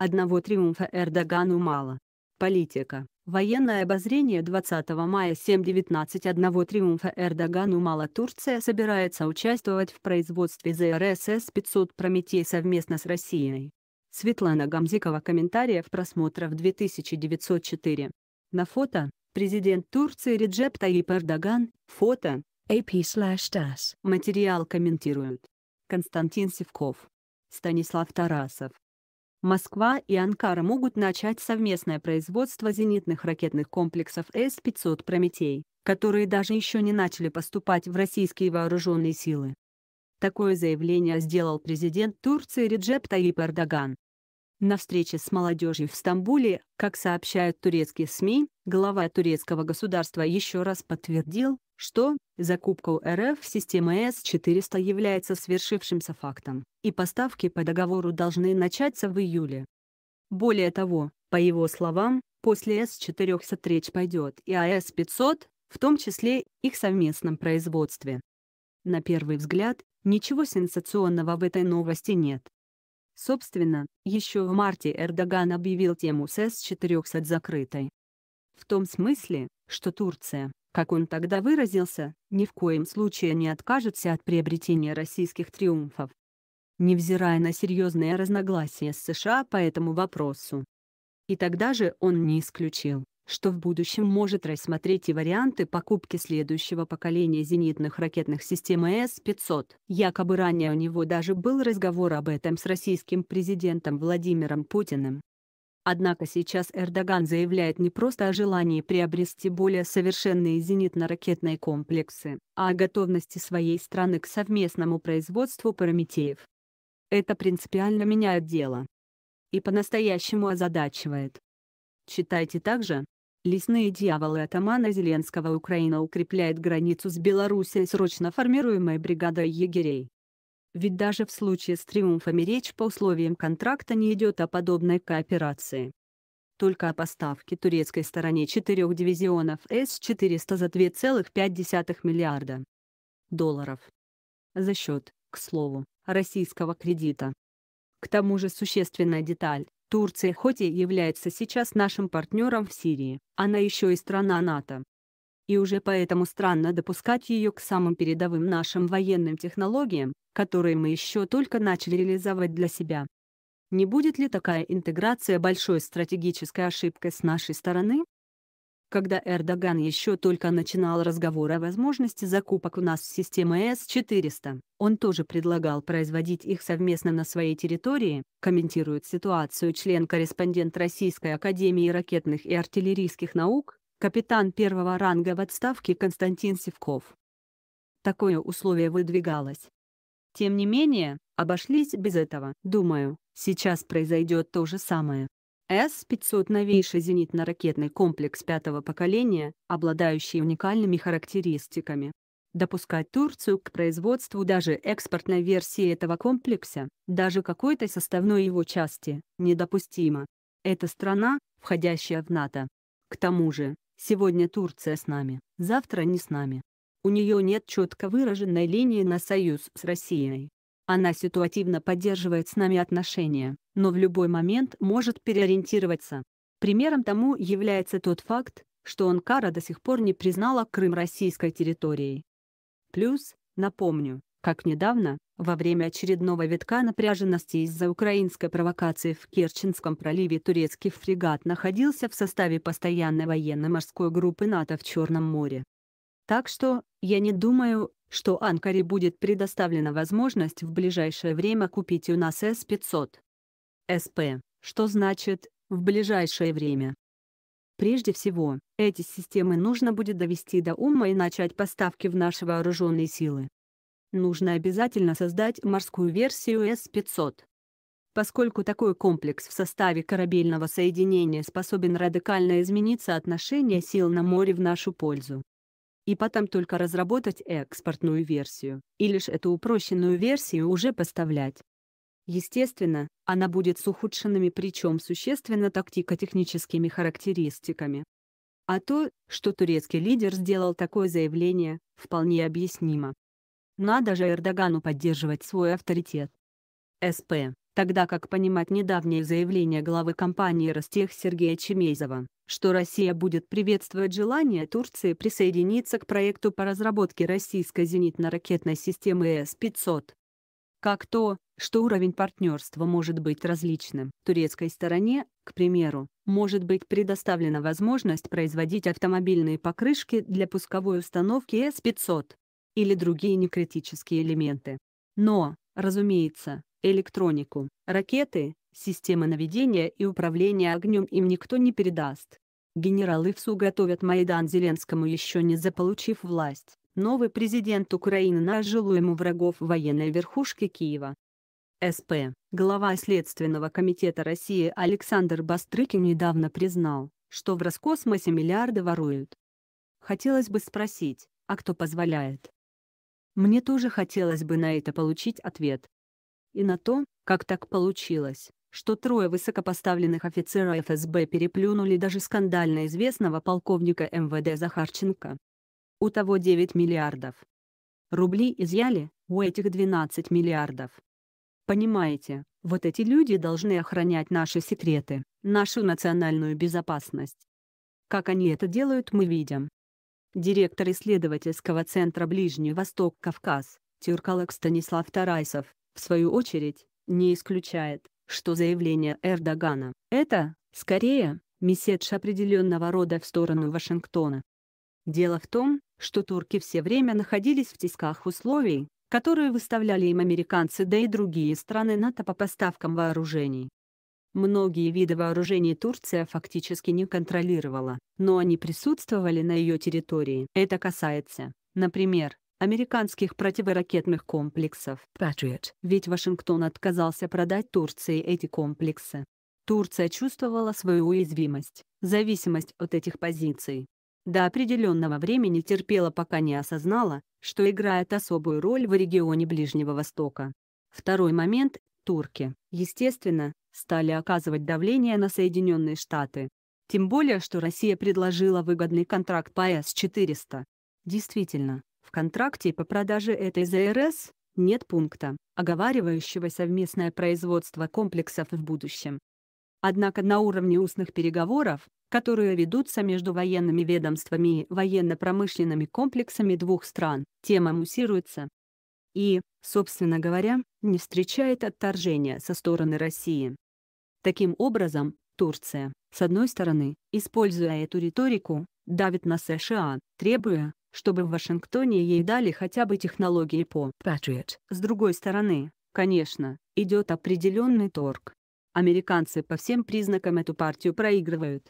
Одного триумфа Эрдогану мало. Политика. Военное обозрение 20 мая 7.19 одного триумфа Эрдогану мало Турция собирается участвовать в производстве ЗРСС 500 Прометей совместно с Россией. Светлана Гамзикова комментариев просмотров 2904. На фото президент Турции Реджеп Таип Эрдоган, фото AP /tas. Материал комментируют Константин Севков, Станислав Тарасов. Москва и Анкара могут начать совместное производство зенитных ракетных комплексов С-500 «Прометей», которые даже еще не начали поступать в российские вооруженные силы. Такое заявление сделал президент Турции Реджеп Таип Эрдоган. На встрече с молодежью в Стамбуле, как сообщают турецкие СМИ, глава турецкого государства еще раз подтвердил, что закупка РФ системы С-400 является свершившимся фактом, и поставки по договору должны начаться в июле. Более того, по его словам, после С-400 речь пойдет и о С-500, в том числе их совместном производстве. На первый взгляд, ничего сенсационного в этой новости нет. Собственно, еще в марте Эрдоган объявил тему с С-400 закрытой. В том смысле, что Турция, как он тогда выразился, ни в коем случае не откажется от приобретения российских триумфов. Невзирая на серьезные разногласия с США по этому вопросу. И тогда же он не исключил, что в будущем может рассмотреть и варианты покупки следующего поколения зенитных ракетных систем С-500. Якобы ранее у него даже был разговор об этом с российским президентом Владимиром Путиным. Однако сейчас Эрдоган заявляет не просто о желании приобрести более совершенные зенитно-ракетные комплексы, а о готовности своей страны к совместному производству прометеев. Это принципиально меняет дело. И по-настоящему озадачивает. Читайте также. Лесные дьяволы атамана Зеленского Украина укрепляет границу с Белоруссией срочно формируемой бригадой егерей. Ведь даже в случае с триумфами речь по условиям контракта не идет о подобной кооперации. Только о поставке турецкой стороне четырех дивизионов С-400 за 2,5 миллиарда долларов. За счет, к слову, российского кредита. К тому же существенная деталь. Турция хоть и является сейчас нашим партнером в Сирии, она еще и страна НАТО. И уже поэтому странно допускать ее к самым передовым нашим военным технологиям, которые мы еще только начали реализовать для себя. Не будет ли такая интеграция большой стратегической ошибкой с нашей стороны? Когда Эрдоган еще только начинал разговор о возможности закупок у нас системы С-400, он тоже предлагал производить их совместно на своей территории, комментирует ситуацию член-корреспондент Российской Академии ракетных и артиллерийских наук, капитан первого ранга в отставке Константин Севков. Такое условие выдвигалось, тем не менее, обошлись без этого. Думаю, сейчас произойдет то же самое. С-500 – новейший зенитно-ракетный комплекс пятого поколения, обладающий уникальными характеристиками. Допускать Турцию к производству даже экспортной версии этого комплекса, даже какой-то составной его части, недопустимо. Это страна, входящая в НАТО. К тому же, сегодня Турция с нами, завтра не с нами. У нее нет четко выраженной линии на союз с Россией. Она ситуативно поддерживает с нами отношения, но в любой момент может переориентироваться. Примером тому является тот факт, что Анкара до сих пор не признала Крым российской территорией. Плюс, напомню, как недавно, во время очередного витка напряженности из-за украинской провокации в Керченском проливе турецкий фрегат находился в составе постоянной военно-морской группы НАТО в Черном море. Так что, я не думаю, что Анкаре будет предоставлена возможность в ближайшее время купить у нас С-500. СП, что значит «в ближайшее время». Прежде всего, эти системы нужно будет довести до ума и начать поставки в наши вооруженные силы. Нужно обязательно создать морскую версию С-500. Поскольку такой комплекс в составе корабельного соединения способен радикально измениться отношение сил на море в нашу пользу, и потом только разработать экспортную версию, и лишь эту упрощенную версию уже поставлять. Естественно, она будет с ухудшенными причем существенно тактико-техническими характеристиками. А то, что турецкий лидер сделал такое заявление, вполне объяснимо. Надо же Эрдогану поддерживать свой авторитет. СП, тогда как понимать недавнее заявление главы компании «Ростех» Сергея Чемезова, что Россия будет приветствовать желание Турции присоединиться к проекту по разработке российской зенитно-ракетной системы С-500. Как то, что уровень партнерства может быть различным. Турецкой стороне, к примеру, может быть предоставлена возможность производить автомобильные покрышки для пусковой установки С-500 или другие некритические элементы. Но, разумеется, электронику, ракеты, системы наведения и управления огнем им никто не передаст. Генералы ВСУ готовят Майдан Зеленскому еще не заполучив власть. Новый президент Украины нажил ему врагов военной верхушки Киева. СП, глава Следственного комитета России Александр Бастрыкин недавно признал, что в Роскосмосе миллиарды воруют. Хотелось бы спросить, а кто позволяет? Мне тоже хотелось бы на это получить ответ и на то, как так получилось, что трое высокопоставленных офицера ФСБ переплюнули даже скандально известного полковника МВД Захарченко. У того 9 миллиардов. Рубли изъяли, у этих 12 миллиардов. Понимаете, вот эти люди должны охранять наши секреты, нашу национальную безопасность. Как они это делают, мы видим. Директор исследовательского центра Ближний Восток-Кавказ, Тюрколог Станислав Тарасов, в свою очередь, не исключает, что заявление Эрдогана – это, скорее, месседж определенного рода в сторону Вашингтона. Дело в том, что турки все время находились в тисках условий, которые выставляли им американцы да и другие страны НАТО по поставкам вооружений. Многие виды вооружений Турция фактически не контролировала, но они присутствовали на ее территории. Это касается, например, американских противоракетных комплексов Patriot, ведь Вашингтон отказался продать Турции эти комплексы. Турция чувствовала свою уязвимость, зависимость от этих позиций. До определенного времени терпела пока не осознала, что играет особую роль в регионе Ближнего Востока. Второй момент – турки, естественно, стали оказывать давление на Соединенные Штаты. Тем более, что Россия предложила выгодный контракт по С-400. Действительно, в контракте по продаже этой ЗРС нет пункта, оговаривающего совместное производство комплексов в будущем. Однако на уровне устных переговоров, которые ведутся между военными ведомствами и военно-промышленными комплексами двух стран, тема муссируется. И, собственно говоря, не встречает отторжения со стороны России. Таким образом, Турция, с одной стороны, используя эту риторику, давит на США, требуя, чтобы в Вашингтоне ей дали хотя бы технологии по Patriot. С другой стороны, конечно, идет определенный торг. Американцы по всем признакам эту партию проигрывают.